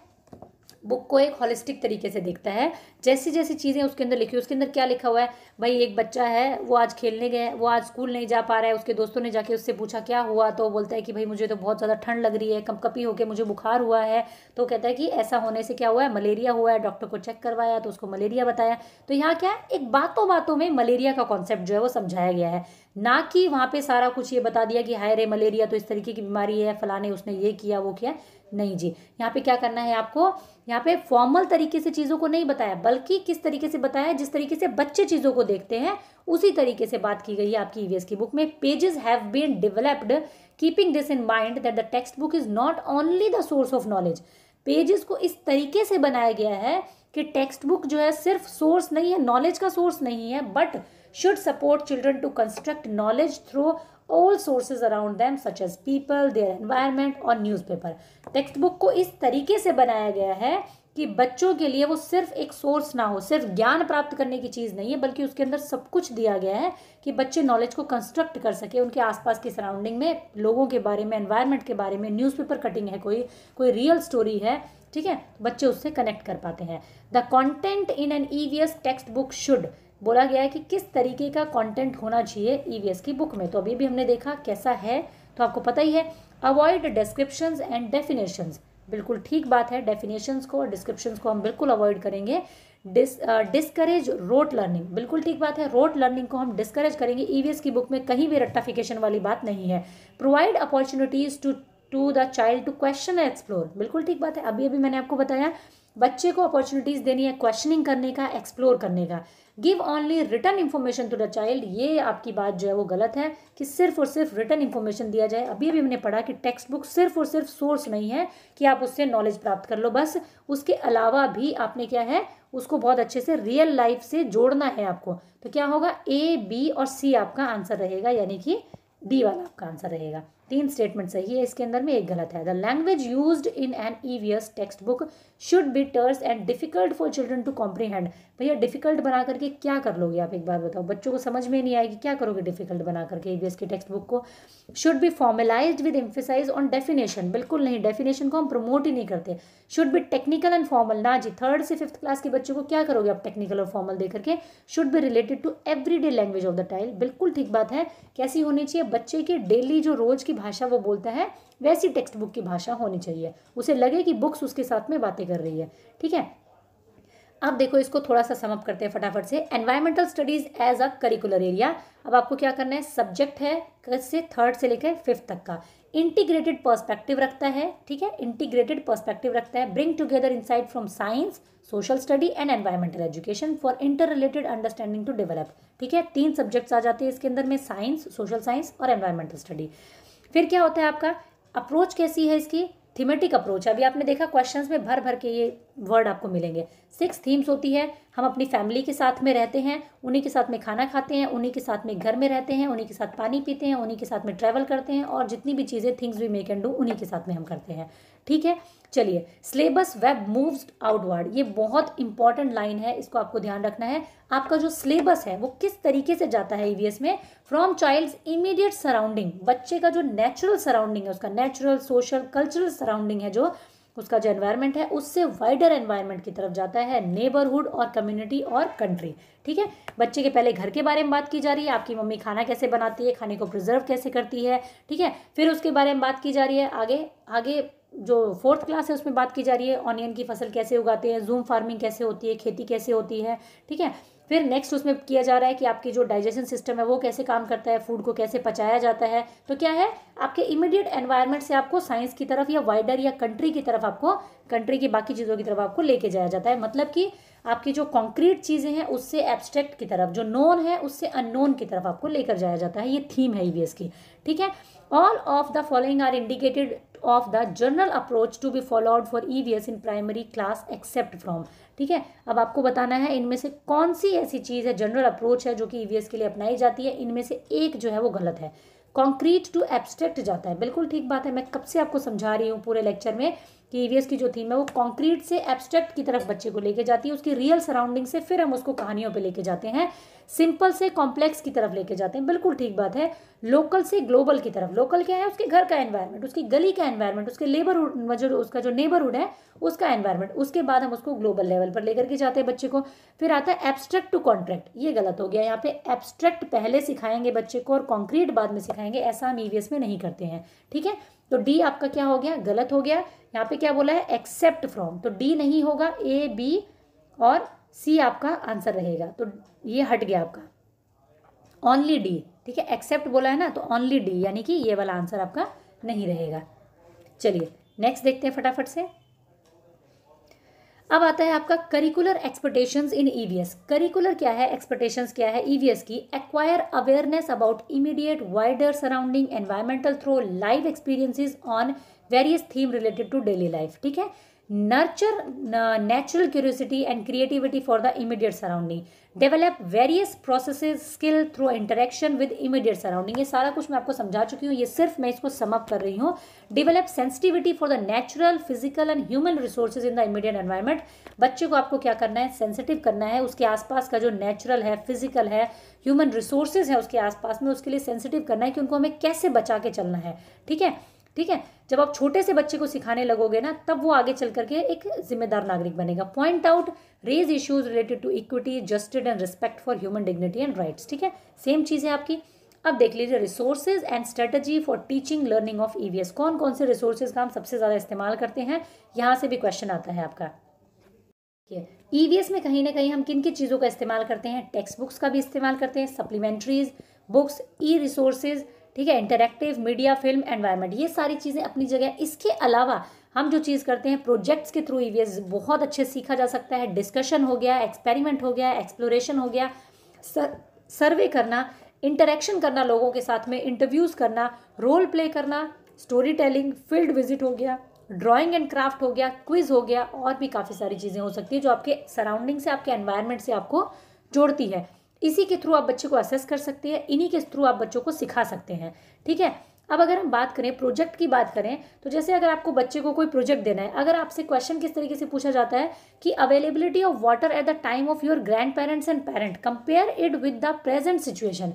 book को एक holistic तरीके से देखता है जैसी जैसी चीज़ें उसके अंदर लिखी उसके अंदर क्या लिखा हुआ है भाई एक बच्चा है वो आज खेलने गया वो आज स्कूल नहीं जा पा रहा है उसके दोस्तों ने जाके उससे पूछा क्या हुआ तो बोलता है कि भाई मुझे तो बहुत ज़्यादा ठंड लग रही है कपी होकर मुझे बुखार हुआ है तो कहता है कि ऐसा होने से क्या हुआ है मलेरिया हुआ है डॉक्टर को चेक करवाया तो उसको मलेरिया बताया तो यहाँ क्या है एक बातों बातों में मलेरिया का कॉन्सेप्ट जो है वो समझाया गया है ना कि वहाँ पे सारा कुछ ये बता दिया कि हाय रे मलेरिया तो इस तरीके की बीमारी है फलाने उसने ये किया वो किया नहीं जी यहाँ पे क्या करना है आपको यहाँ पे फॉर्मल तरीके से चीज़ों को नहीं बताया बल्कि किस तरीके से बताया जिस तरीके से बच्चे चीज़ों को देखते हैं उसी तरीके से बात की गई है आपकी ईवीएस e की बुक में pages have been developed keeping this in mind that the textbook is not only the source of knowledge pages को इस तरीके से बनाया गया है कि टेक्स्ट बुक जो है सिर्फ सोर्स नहीं है नॉलेज का सोर्स नहीं है but should support children to construct knowledge through all sources around them such as people their environment और newspaper टेक्स्ट बुक को इस तरीके से बनाया गया है कि बच्चों के लिए वो सिर्फ एक सोर्स ना हो सिर्फ ज्ञान प्राप्त करने की चीज़ नहीं है बल्कि उसके अंदर सब कुछ दिया गया है कि बच्चे नॉलेज को कंस्ट्रक्ट कर सके उनके आसपास की सराउंडिंग में लोगों के बारे में एनवायरनमेंट के बारे में न्यूज़पेपर कटिंग है कोई कोई रियल स्टोरी है ठीक है बच्चे उससे कनेक्ट कर पाते हैं the content in an E we S textbook should बोला गया है कि किस तरीके का कंटेंट होना चाहिए ईवीएस e की बुक में तो अभी भी हमने देखा कैसा है तो आपको पता ही है अवॉइड डिस्क्रिप्शंस एंड डेफिनेशंस बिल्कुल ठीक बात है डेफिनेशंस को और डिस्क्रिप्शंस को हम बिल्कुल अवॉइड करेंगे डिस डिस्करेज रोट लर्निंग बिल्कुल ठीक बात है रोट लर्निंग को हम डिस्करेज करेंगे ईवीएस e की बुक में कहीं भी रट्टाफिकेशन वाली बात नहीं है provide opportunities to to the child to question and explore बिल्कुल ठीक बात है अभी अभी मैंने आपको बताया बच्चे को अपॉर्चुनिटीज़ देनी है क्वेश्चनिंग करने का एक्सप्लोर करने का give only return information to the child ये आपकी बात जो है वो गलत है कि सिर्फ और सिर्फ रिटर्न इन्फॉर्मेशन दिया जाए अभी अभी हमने पढ़ा कि टेक्स्ट बुक सिर्फ और सिर्फ सोर्स नहीं है कि आप उससे नॉलेज प्राप्त कर लो बस उसके अलावा भी आपने क्या है उसको बहुत अच्छे से रियल लाइफ से जोड़ना है आपको तो क्या होगा ए बी और सी आपका आंसर रहेगा यानी कि डी वाला आपका आंसर रहेगा तीन स्टेटमेंट सही है इसके अंदर में एक गलत है the language use in an EVS textbook should be terse and difficult for children to comprehend भैया डिफिकल्ट बना करके क्या कर लोगे आप एक बार बताओ बच्चों को समझ में नहीं आएगी क्या करोगे डिफिकल्ट बना करके ईवीएस e की टेक्स्ट बुक को should be formalise with emphasise on definition बिल्कुल नहीं डेफिनेशन को हम प्रमोट ही नहीं करते should be technical and formal ना जी थर्ड से फिफ्थ क्लास के बच्चों को क्या करोगे आप टेक्निकल और फॉर्मल देकर के should be related to everyday language of the tile बिल्कुल ठीक बात है कैसी होनी चाहिए बच्चे के डेली जो रोज की भाषा वो बोलता है वैसी टेक्स्ट बुक की भाषा होनी चाहिए उसे लगे कि बुक्स उसके साथ में बातें कर रही है ठीक है अब देखो इसको थोड़ा सा समअप करते हैं फटाफट से environmental studies as a curricular area अब आपको क्या करना है सब्जेक्ट है कस से थर्ड से लेकर फिफ्थ तक का इंटीग्रेटेड पर्सपेक्टिव रखता है ठीक है इंटीग्रेटेड पर्सपेक्टिव रखता है bring together insight from science social study and environmental education for inter related understanding to develop ठीक है तीन सब्जेक्ट्स आ जाते हैं इसके अंदर में साइंस सोशल साइंस और एनवायरमेंटल स्टडी फिर क्या होता है आपका अप्रोच कैसी है इसकी थीमेटिक अप्रोच अभी आपने देखा क्वेश्चंस में भर भर के ये वर्ड आपको मिलेंगे सिक्स थीम्स होती है हम अपनी फैमिली के साथ में रहते हैं उन्हीं के साथ में खाना खाते हैं उन्हीं के साथ में घर में रहते हैं उन्हीं के साथ पानी पीते हैं उन्हीं के साथ में ट्रैवल करते हैं और जितनी भी चीज़ें things we make and do उन्हीं के साथ में हम करते हैं ठीक है चलिए सिलेबस वेब मूव्स आउटवर्ड ये बहुत इंपॉर्टेंट लाइन है इसको आपको ध्यान रखना है आपका जो सिलेबस है वो किस तरीके से जाता है ईवीएस e में फ्रॉम चाइल्ड्स इमीडिएट सराउंडिंग बच्चे का जो नेचुरल सराउंडिंग है उसका नेचुरल सोशल कल्चरल सराउंडिंग है जो उसका जो एनवायरनमेंट है उससे वाइडर एनवायरनमेंट की तरफ जाता है नेबरहुड और कम्युनिटी और कंट्री ठीक है बच्चे के पहले घर के बारे में बात की जा रही है आपकी मम्मी खाना कैसे बनाती है खाने को प्रिजर्व कैसे करती है ठीक है फिर उसके बारे में बात की जा रही है आगे आगे जो फोर्थ क्लास है उसमें बात की जा रही है ऑनियन की फसल कैसे उगाते हैं जूम फार्मिंग कैसे होती है खेती कैसे होती है ठीक है फिर नेक्स्ट उसमें किया जा रहा है कि आपकी जो डाइजेशन सिस्टम है वो कैसे काम करता है फूड को कैसे पचाया जाता है तो क्या है आपके इमीडिएट एनवायरनमेंट से आपको साइंस की तरफ या वाइडर या कंट्री की तरफ आपको कंट्री की बाकी चीज़ों की तरफ आपको लेके जाया जाता है मतलब कि आपकी जो कॉन्क्रीट चीज़ें हैं उससे एब्स्ट्रैक्ट की तरफ जो नोन है उससे अननोन की तरफ आपको लेकर जाया जाता है ये थीम है ई e की ठीक है all of the following are indicated of the general approach to be followed for E in primary class except from ठीक है अब आपको बताना है इनमें से कौन सी ऐसी चीज़ है जनरल अप्रोच है जो कि ईवीएस e के लिए अपनाई जाती है इनमें से एक जो है वो गलत है कॉन्क्रीट टू एब्स्ट्रैक्ट जाता है बिल्कुल ठीक बात है मैं कब से आपको समझा रही हूँ पूरे लेक्चर में कि ईवीएस की जो थीम है वो कॉन्क्रीट से एब्स्ट्रैक्ट की तरफ बच्चे को लेके जाती है उसकी रियल सराउंडिंग से फिर हम उसको कहानियों पे लेके जाते हैं सिंपल से कॉम्प्लेक्स की तरफ लेके जाते हैं बिल्कुल ठीक बात है लोकल से ग्लोबल की तरफ लोकल क्या है उसके घर का एनवायरमेंट उसकी गली का एनवायरमेंट उसके लेबरहुड मतलब जो उसका जो नेबरहुड है उसका एनवायरमेंट उसके बाद हम उसको ग्लोबल लेवल पर लेकर के जाते हैं बच्चे को फिर आता है एब्स्ट्रैक्ट टू कॉन्ट्रैक्ट ये गलत हो गया यहाँ पे एब्स्ट्रैक्ट पहले सिखाएंगे बच्चे को और कॉन्क्रीट बाद में सिखाएंगे ऐसा हम ईवीएस में नहीं करते हैं ठीक है तो डी आपका क्या हो गया गलत हो गया यहाँ पे क्या बोला है एक्सेप्ट फ्रॉम तो डी नहीं होगा ए बी और सी आपका आंसर रहेगा तो ये हट गया आपका ओनली डी ठीक है एक्सेप्ट बोला है ना तो ओनली डी यानी कि ये वाला आंसर आपका नहीं रहेगा चलिए नेक्स्ट देखते हैं फटाफट से अब आता है आपका curricular expectations in EVS curricular क्या है एक्सपेक्टेशंस क्या है ईवीएस e की acquire awareness about immediate wider surrounding environmental through live experiences on various theme related to daily life ठीक है nurture uh, natural curiosity and creativity for the immediate surrounding develop various process skill through interaction with immediate surrounding ये सारा कुछ मैं आपको समझा चुकी हूँ ये सिर्फ मैं इसको समअप कर रही हूँ develop sensitivity for the natural physical and human resources in the immediate environment बच्चे को आपको क्या करना है सेंसिटिव करना है उसके आसपास का जो नेचुरल है फिजिकल है ह्यूमन रिसोर्सेज है उसके आसपास में उसके लिए सेंसिटिव करना है कि उनको हमें कैसे बचा के चलना है ठीक है ठीक है जब आप छोटे से बच्चे को सिखाने लगोगे ना तब वो आगे चल करके एक जिम्मेदार नागरिक बनेगा point out raise issues related to equity justice and respect for human dignity and rights ठीक है सेम चीज़ है आपकी अब देख लीजिए resources and strategy for teaching learning of EVS कौन कौन से रिसोर्सेज का हम सबसे ज़्यादा इस्तेमाल करते हैं यहाँ से भी क्वेश्चन आता है आपका ईवीएस e में कहीं ना कहीं हम किन किन चीज़ों का इस्तेमाल करते हैं टेक्स्ट बुक्स का भी इस्तेमाल करते हैं सप्लीमेंट्रीज बुक्स ई रिसोर्सेज ठीक है इंटरेक्टिव मीडिया फिल्म एनवायरनमेंट ये सारी चीज़ें अपनी जगह इसके अलावा हम जो चीज़ करते हैं प्रोजेक्ट्स के थ्रू ये e बहुत अच्छे सीखा जा सकता है डिस्कशन हो गया एक्सपेरिमेंट हो गया एक्सप्लोरेशन हो गया सर, सर्वे करना इंटरेक्शन करना लोगों के साथ में इंटरव्यूज़ करना रोल प्ले करना स्टोरी टेलिंग फील्ड विजिट हो गया ड्राइंग एंड क्राफ्ट हो गया क्विज हो गया और भी काफ़ी सारी चीज़ें हो सकती है जो आपके सराउंडिंग से आपके एनवायरनमेंट से आपको जोड़ती है इसी के थ्रू आप बच्चे को असेस कर सकते हैं इन्हीं के थ्रू आप बच्चों को सिखा सकते हैं ठीक है अब अगर हम बात करें प्रोजेक्ट की बात करें तो जैसे अगर आपको बच्चे को कोई प्रोजेक्ट देना है अगर आपसे क्वेश्चन किस तरीके से पूछा जाता है कि availability of water at the time of your grandparents and parent compare it with the present situation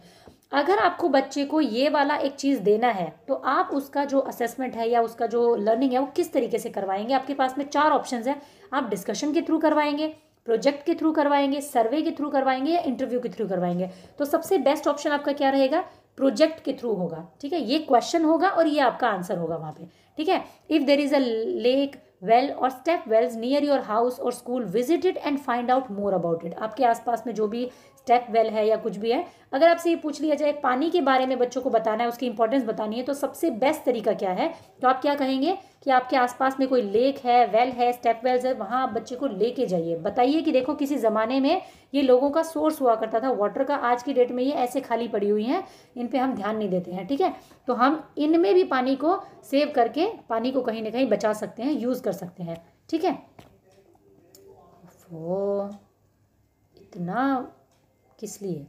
अगर आपको बच्चे को ये वाला एक चीज़ देना है तो आप उसका जो असेसमेंट है या उसका जो लर्निंग है वो किस तरीके से करवाएंगे आपके पास में चार ऑप्शन है आप डिस्कशन के थ्रू करवाएंगे प्रोजेक्ट के थ्रू करवाएंगे सर्वे के थ्रू करवाएंगे या इंटरव्यू के थ्रू करवाएंगे तो सबसे बेस्ट ऑप्शन आपका क्या रहेगा प्रोजेक्ट के थ्रू होगा ठीक है ये क्वेश्चन होगा और ये आपका आंसर होगा वहाँ पे ठीक है if there is a lake well और step wells near your house और school visit it and find out more about it आपके आसपास में जो भी स्टेप वेल है या कुछ भी है अगर आपसे ये पूछ लिया जाए पानी के बारे में बच्चों को बताना है उसकी इंपॉर्टेंस बतानी है तो सबसे बेस्ट तरीका क्या है तो आप क्या कहेंगे कि आपके आसपास में कोई लेक है वेल है स्टेप वेल्स है वहाँ आप बच्चे को लेके जाइए बताइए कि देखो किसी ज़माने में ये लोगों का सोर्स हुआ करता था वाटर का आज की डेट में ये ऐसे खाली पड़ी हुई हैं इन पर हम ध्यान नहीं देते हैं ठीक है तो हम इनमें भी पानी को सेव करके पानी को कहीं ना कहीं बचा सकते हैं यूज़ कर सकते हैं ठीक है वो इतना किस लिए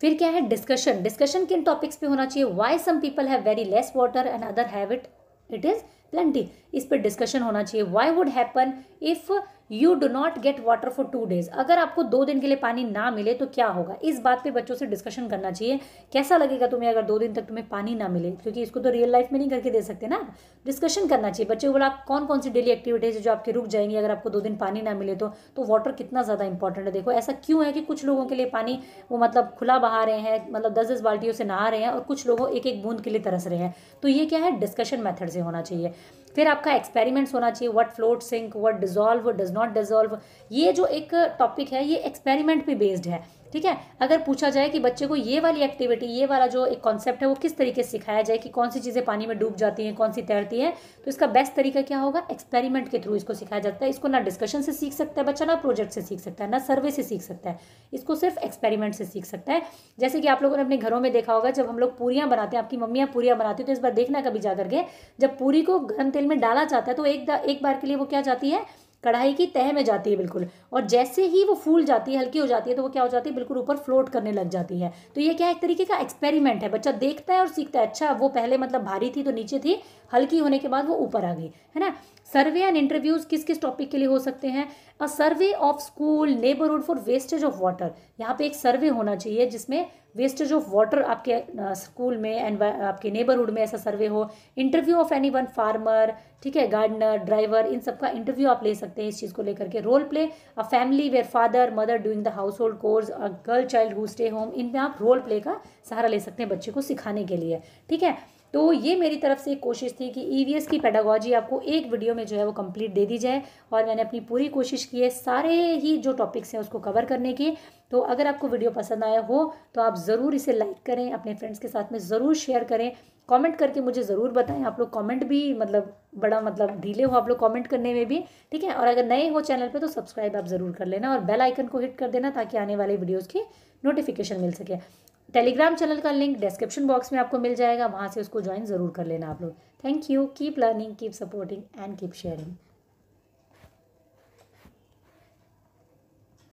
फिर क्या है डिस्कशन डिस्कशन किन टॉपिक्स पे होना चाहिए why some people have very less water and other have it it is plenty इस पर डिस्कशन होना चाहिए why would happen if you do not get water for two days अगर आपको दो दिन के लिए पानी ना मिले तो क्या होगा इस बात पे बच्चों से डिस्कशन करना चाहिए कैसा लगेगा तुम्हें अगर दो दिन तक तुम्हें पानी ना मिले क्योंकि इसको तो रियल लाइफ में नहीं करके दे सकते ना डिस्कशन करना चाहिए बच्चों बोला आप कौन कौन सी डेली एक्टिविटीज़ जो आपके रुक जाएंगी अगर आपको दो दिन पानी ना मिले तो, तो वाटर कितना ज़्यादा इंपॉर्टेंट है देखो ऐसा क्यों है कि कुछ लोगों के लिए पानी वो मतलब खुला बहा रहे हैं मतलब दस दस बाल्टियों से नहा रहे हैं और कुछ लोगों एक एक बूंद के लिए तरस रहे हैं तो ये क्या है डिस्कशन मैथड से होना चाहिए फिर आपका एक्सपेरिमेंट्स होना चाहिए what float sink what dissolve does not dissolve ये जो एक टॉपिक है ये एक्सपेरिमेंट पे बेस्ड है ठीक है अगर पूछा जाए कि बच्चे को ये वाली एक्टिविटी ये वाला जो एक कॉन्सेप्ट है वो किस तरीके से सिखाया जाए कि कौन सी चीज़ें पानी में डूब जाती हैं कौन सी तैरती है तो इसका बेस्ट तरीका क्या होगा एक्सपेरिमेंट के थ्रू इसको सिखाया जाता है इसको ना डिस्कशन से सीख सकता है बच्चा ना प्रोजेक्ट से सीख सकता है ना सर्वे से सीख सकता है इसको सिर्फ एक्सपेरिमेंट से सीख सकता है जैसे कि आप लोगों ने अपने घरों में देखा होगा जब हम लोग पूरियाँ बनाते हैं आपकी मम्मियाँ पूरियाँ बनाती हैं तो इस बार देखना कभी जा करके जब पूरी को गर्म तेल में डाला जाता है तो एक एक बार के लिए वो क्या जाती है कढ़ाई की तह में जाती है बिल्कुल और जैसे ही वो फूल जाती है हल्की हो जाती है तो वो क्या हो जाती है बिल्कुल ऊपर फ्लोट करने लग जाती है तो ये क्या एक तरीके का एक्सपेरिमेंट है बच्चा देखता है और सीखता है अच्छा वो पहले मतलब भारी थी तो नीचे थी हल्की होने के बाद वो ऊपर आ गई है ना सर्वे एंड इंटरव्यूज किस किस टॉपिक के लिए हो सकते हैं a survey of school neighbourhood for wastage of water यहाँ पे एक सर्वे होना चाहिए जिसमें वेस्टेज ऑफ वाटर आपके स्कूल में एंड आपके नेबरहुड में ऐसा सर्वे हो interview of any one farmer ठीक है गार्डनर ड्राइवर इन सब का इंटरव्यू आप ले सकते हैं इस चीज़ को लेकर के role play a family where father mother doing the household chores a girl child who stay home इनमें आप रोल प्ले का सहारा ले सकते हैं बच्चे को सिखाने के लिए ठीक है तो ये मेरी तरफ से एक कोशिश थी कि ई e की पैडागॉजी आपको एक वीडियो में जो है वो कंप्लीट दे दी जाए और मैंने अपनी पूरी कोशिश की है सारे ही जो टॉपिक्स हैं उसको कवर करने की तो अगर आपको वीडियो पसंद आया हो तो आप ज़रूर इसे लाइक करें अपने फ्रेंड्स के साथ में ज़रूर शेयर करें कमेंट करके मुझे ज़रूर बताएं आप लोग कमेंट भी मतलब बड़ा मतलब ढीले हो आप लोग कमेंट करने में भी ठीक है और अगर नए हो चैनल पे तो सब्सक्राइब आप ज़रूर कर लेना और बेल आइकन को हिट कर देना ताकि आने वाले वीडियोज़ की नोटिफिकेशन मिल सके टेलीग्राम चैनल का लिंक डिस्क्रिप्शन बॉक्स में आपको मिल जाएगा वहाँ से उसको ज्वाइन ज़रूर कर लेना आप लोग thank you keep learning keep supporting and keep sharing